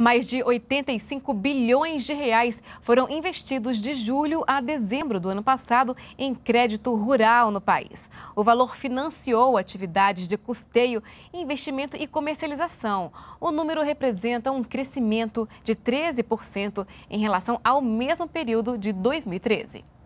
Mais de 85 bilhões de reais foram investidos de julho a dezembro do ano passado em crédito rural no país. O valor financiou atividades de custeio, investimento e comercialização. O número representa um crescimento de 13% em relação ao mesmo período de 2013.